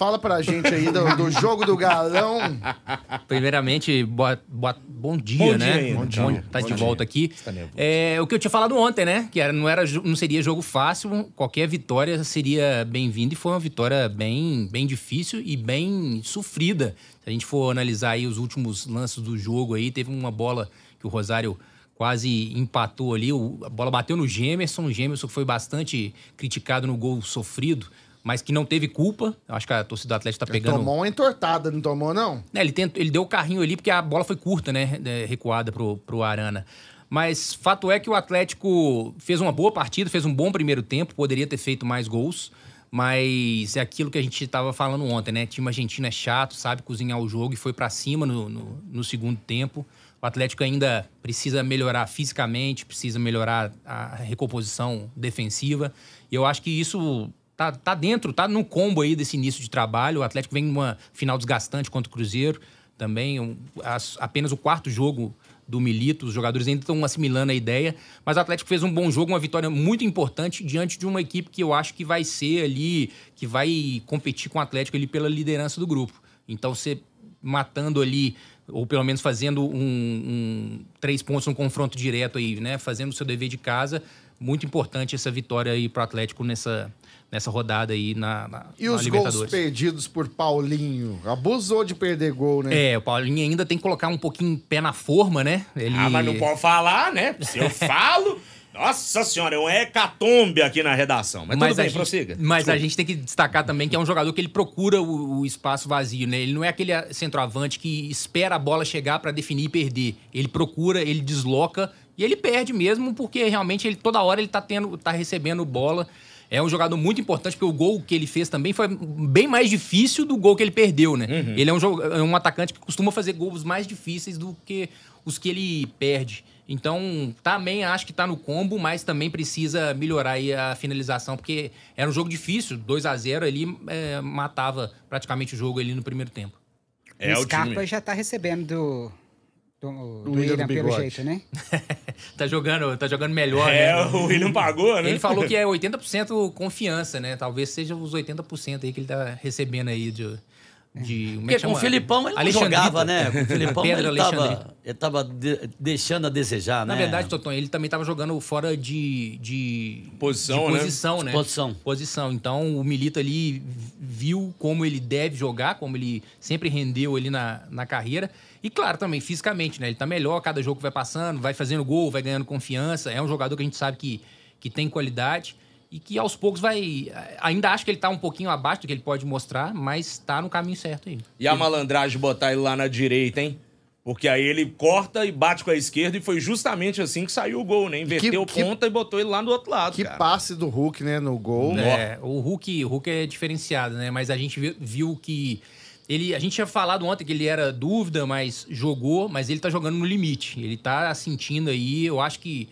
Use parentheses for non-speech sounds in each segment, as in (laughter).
Fala pra gente aí do, do jogo do galão. Primeiramente, boa, boa, bom dia, bom né? Dia bom dia. tá bom de dia. volta aqui. Tá é, o que eu tinha falado ontem, né? Que era, não, era, não seria jogo fácil, qualquer vitória seria bem-vinda e foi uma vitória bem, bem difícil e bem sofrida. Se a gente for analisar aí os últimos lances do jogo aí, teve uma bola que o Rosário quase empatou ali, a bola bateu no Gemerson, o Gemerson foi bastante criticado no gol sofrido mas que não teve culpa. Acho que a torcida do Atlético tá ele pegando. Tomou uma entortada, não tomou, não? É, ele, ele deu o carrinho ali porque a bola foi curta, né? É, recuada pro, pro Arana. Mas fato é que o Atlético fez uma boa partida, fez um bom primeiro tempo, poderia ter feito mais gols. Mas é aquilo que a gente estava falando ontem, né? time argentino é chato, sabe cozinhar o jogo e foi para cima no, no, no, segundo tempo. O Atlético ainda precisa melhorar fisicamente, precisa melhorar a recomposição defensiva. E eu acho que isso tá, tá dentro, tá no combo aí desse início de trabalho. O Atlético vem numa final desgastante contra o Cruzeiro também. Um, as, apenas o quarto jogo do Milito, os jogadores ainda estão assimilando a ideia, mas o Atlético fez um bom jogo, uma vitória muito importante diante de uma equipe que eu acho que vai ser ali, que vai competir com o Atlético ali pela liderança do grupo. Então você matando ali, ou pelo menos fazendo um, um três pontos, um confronto direto aí, né? Fazendo o seu dever de casa, muito importante essa vitória aí para o Atlético nessa, nessa rodada aí na, na E na os gols perdidos por Paulinho? Abusou de perder gol, né? É, o Paulinho ainda tem que colocar um pouquinho pé na forma, né? Ele... Ah, mas não pode falar, né? Se eu (laughs) falo... Nossa senhora, é um hecatombe aqui na redação. Mas, mas tudo bem, gente, prossiga. Mas Desculpa. a gente tem que destacar também que é um jogador que ele procura o, o espaço vazio, né? Ele não é aquele centroavante que espera a bola chegar para definir e perder. Ele procura, ele desloca e ele perde mesmo, porque realmente ele toda hora ele tá, tendo, tá recebendo bola. É um jogador muito importante, porque o gol que ele fez também foi bem mais difícil do gol que ele perdeu, né? Uhum. Ele é um, é um atacante que costuma fazer gols mais difíceis do que os que ele perde. Então, também acho que está no combo, mas também precisa melhorar a finalização, porque era um jogo difícil, 2 a 0 ali é, matava praticamente o jogo ali no primeiro tempo. É, o Scarpa já está recebendo do, do, do William, pelo jeito, né? (laughs) tá, jogando, tá jogando melhor, é, né? o William pagou, né? Ele falou que é 80% (laughs) confiança, né? Talvez seja os 80% aí que ele tá recebendo aí de... de é. Porque com o Filipão ele não jogava, né? Com o Pedro ele tava estava de, deixando a desejar, Na né? Na verdade, Toton, ele também estava jogando fora de, de posição, de posição né? né? Posição. Posição. Então, o Milito ali viu como ele deve jogar, como ele sempre rendeu ali na, na carreira. E claro, também fisicamente, né? Ele está melhor cada jogo que vai passando, vai fazendo gol, vai ganhando confiança. É um jogador que a gente sabe que, que tem qualidade e que aos poucos vai. Ainda acho que ele tá um pouquinho abaixo do que ele pode mostrar, mas tá no caminho certo aí. E a malandragem botar ele lá na direita, hein? Porque aí ele corta e bate com a esquerda e foi justamente assim que saiu o gol, né? Inverteu que, ponta que, e botou ele lá do outro lado. Que cara. passe do Hulk, né, no gol. É, o Hulk, o Hulk é diferenciado, né? Mas a gente viu, que ele, a gente tinha falado ontem que ele era dúvida, mas jogou, mas ele tá jogando no limite. Ele tá sentindo aí, eu acho que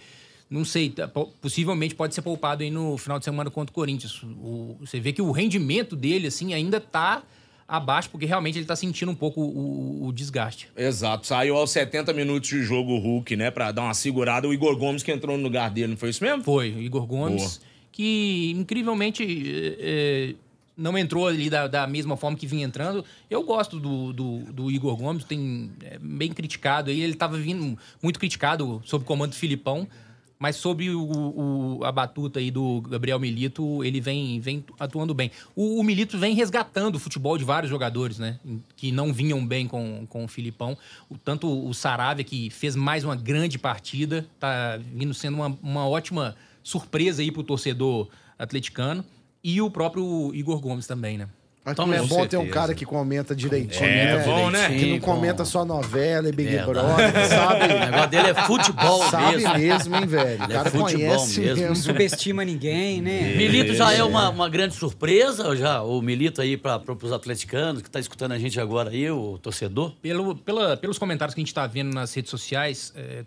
não sei, tá, possivelmente pode ser poupado aí no final de semana contra o Corinthians. O, você vê que o rendimento dele assim ainda tá abaixo, porque realmente ele está sentindo um pouco o, o, desgaste. Exato. Saiu aos 70 minutos de jogo o Hulk, né? Para dar uma segurada. O Igor Gomes que entrou no lugar dele, não foi isso mesmo? Foi. O Igor Gomes, Boa. que incrivelmente é, não entrou ali da, da, mesma forma que vinha entrando. Eu gosto do, do, do Igor Gomes, tem é, bem criticado aí. Ele estava vindo muito criticado sob comando do Filipão. Mas sob o, o, a batuta aí do Gabriel Milito, ele vem, vem atuando bem. O, o, Milito vem resgatando o futebol de vários jogadores, né? Que não vinham bem com, com o Filipão. O, tanto o Saravia, que fez mais uma grande partida, tá vindo sendo uma, uma ótima surpresa aí pro torcedor atleticano. E o próprio Igor Gomes também, né? Mas é bom ter um cara que comenta direitinho. É, né? bom, né? Que não comenta só novela e Big é, Brother, (laughs) sabe? O negócio dele é futebol sabe mesmo. Sabe mesmo, hein, velho? Ele o é cara é conhece mesmo. mesmo. Não subestima ninguém, né? É, Milito já é uma, uma grande surpresa, já, o Milito aí para os atleticanos, que tá escutando a gente agora aí, o torcedor. Pelo, pela, pelos comentários que a gente tá vendo nas redes sociais, é,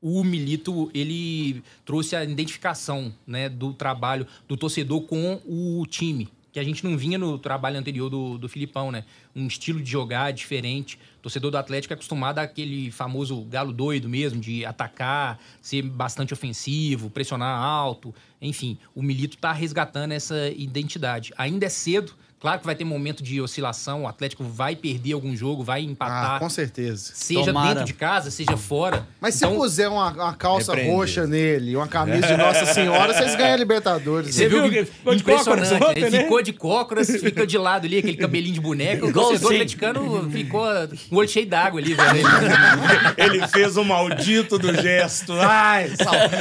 o Milito ele trouxe a identificação né, do trabalho do torcedor com o time que a gente não vinha no trabalho anterior do, do Filipão, né? Um estilo de jogar diferente. torcedor do Atlético é acostumado àquele famoso galo doido mesmo, de atacar, ser bastante ofensivo, pressionar alto. Enfim, o Milito está resgatando essa identidade. Ainda é cedo, Claro que vai ter momento de oscilação, o Atlético vai perder algum jogo, vai empatar. Ah, com certeza. Seja Tomara. dentro de casa, seja fora. Mas então, se eu puser uma, uma calça roxa nele, uma camisa de Nossa Senhora, vocês ganham a Libertadores. Você né? viu? ficou de cócoras. Né? né? Ficou de cócoras, fica de lado ali, aquele cabelinho de boneco. O torcedor atleticano ficou o olho cheio d'água ali, velho. (laughs) Ele fez o maldito do gesto. Ai,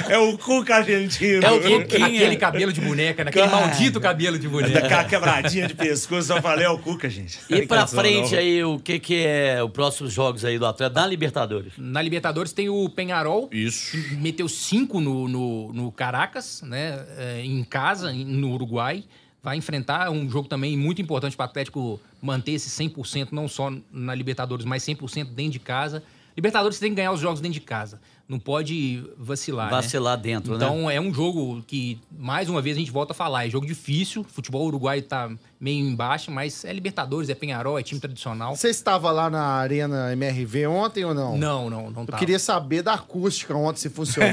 é o Cuca argentino. É o Cuquinha. Aquele cabelo de boneca, né? aquele maldito cabelo de boneca. Aquela quebradinha de pescoço, só falei ao é Cuca, gente. E pra frente aí, o que que é os próximos jogos aí do Atlético? Na Libertadores. Na Libertadores tem o Penharol. Isso. Meteu cinco no, no, no Caracas, né? É, em casa, no Uruguai vai enfrentar é um jogo também muito importante para o Atlético manter esse 100%, não só na Libertadores, mas 100% dentro de casa. Libertadores você tem que ganhar os jogos dentro de casa. Não pode vacilar. Né? Vacilar né? dentro, então, né? é um jogo que, mais uma vez, a gente volta a falar. É jogo difícil. Futebol uruguaio tá meio embaixo, mas é Libertadores, é Penharol, é time tradicional. Você estava lá na Arena MRV ontem ou não? Não, não, não Eu queria saber da acústica ontem, se funcionou,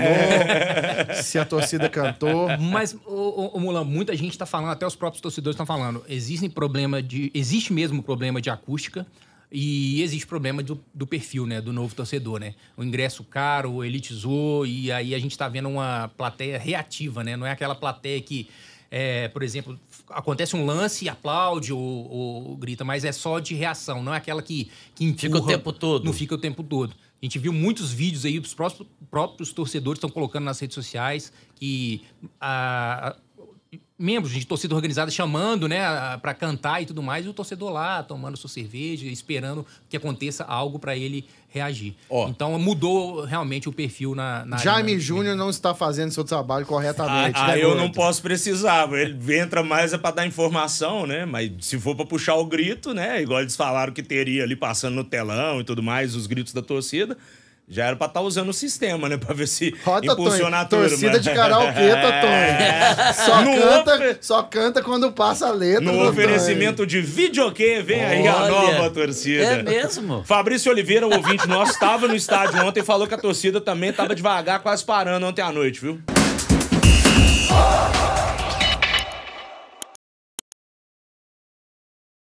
(laughs) se a torcida cantou. Mas, ô, ô, Mulan, muita gente tá falando, até os próprios torcedores estão falando. Existem problema de. Existe mesmo problema de acústica. E existe problema do, do perfil, né? Do novo torcedor, né? O ingresso caro, elitizou, e aí a gente está vendo uma plateia reativa, né? Não é aquela plateia que, é, por exemplo, acontece um lance e aplaude ou, ou, grita, mas é só de reação, não é aquela que, que empurra. Fica o tempo todo. Não fica o tempo todo. A gente viu muitos vídeos aí, os próprios, próprios torcedores estão colocando nas redes sociais que a, membros de torcida organizada chamando, né, para cantar e tudo mais, e o torcedor lá tomando sua cerveja, esperando que aconteça algo para ele reagir. Oh. Então mudou realmente o perfil na. na Jaime Júnior não está fazendo seu trabalho corretamente. Ah, né, ah eu não posso precisar. Ele entra mais é para dar informação, né? Mas se for para puxar o grito, né? Igual eles falaram que teria ali passando no telão e tudo mais, os gritos da torcida. Já era pra estar tá usando o sistema, né? (laughs) Pra ver se impulsionar Tony. a turma. Torcida de karaokê, (laughs) é. Tony. (laughs) Só, canta, só canta quando passa a letra. No oferecimento de videokê, vem Olha, aí a nova torcida. É mesmo? Fabrício Oliveira, o ouvinte nosso, estava no estádio ontem e falou que a torcida também estava devagar, quase parando ontem à noite, viu?